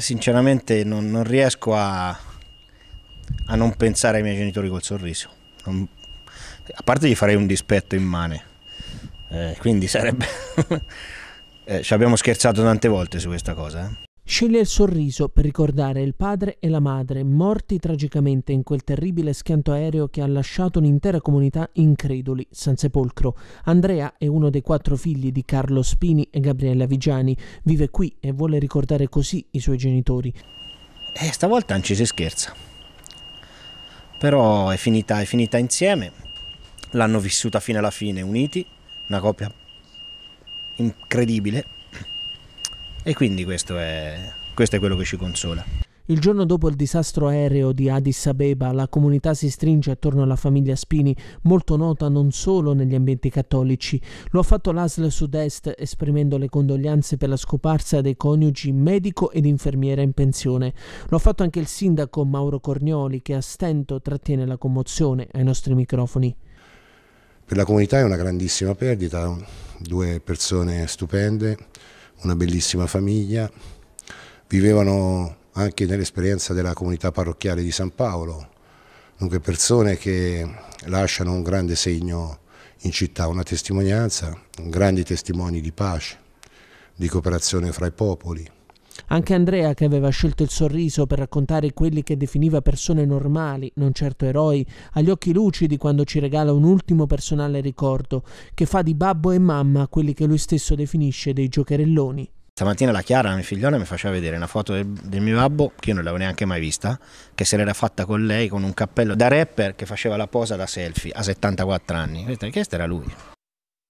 sinceramente non, non riesco a, a, non pensare ai miei genitori col sorriso. Non, a parte gli farei un dispetto immane. Eh, quindi sarebbe... eh, ci abbiamo scherzato tante volte su questa cosa. Eh. Sceglie il sorriso per ricordare il padre e la madre morti tragicamente in quel terribile schianto aereo che ha lasciato un'intera comunità increduli, senza sepolcro. Andrea è uno dei quattro figli di Carlo Spini e Gabriella Vigiani, vive qui e vuole ricordare così i suoi genitori. Eh, stavolta non ci si scherza. Però è finita, è finita insieme, l'hanno vissuta fino alla fine, uniti, una coppia incredibile e quindi questo è, questo è quello che ci consola. Il giorno dopo il disastro aereo di Addis Abeba, la comunità si stringe attorno alla famiglia Spini, molto nota non solo negli ambienti cattolici. Lo ha fatto l'ASL Sud-Est esprimendo le condoglianze per la scoparsa dei coniugi medico ed infermiera in pensione. Lo ha fatto anche il sindaco Mauro Cornioli che a stento trattiene la commozione ai nostri microfoni. Per la comunità è una grandissima perdita, due persone stupende una bellissima famiglia, vivevano anche nell'esperienza della comunità parrocchiale di San Paolo, dunque persone che lasciano un grande segno in città, una testimonianza, grandi testimoni di pace, di cooperazione fra i popoli. Anche Andrea, che aveva scelto il sorriso per raccontare quelli che definiva persone normali, non certo eroi, ha gli occhi lucidi quando ci regala un ultimo personale ricordo, che fa di babbo e mamma quelli che lui stesso definisce dei giocherelloni. Stamattina la Chiara, la mia figliola, mi faceva vedere una foto del, del, mio babbo, che io non l'avevo neanche mai vista, che se l'era fatta con lei con un cappello da rapper che faceva la posa da selfie a 74 anni. Questo era lui.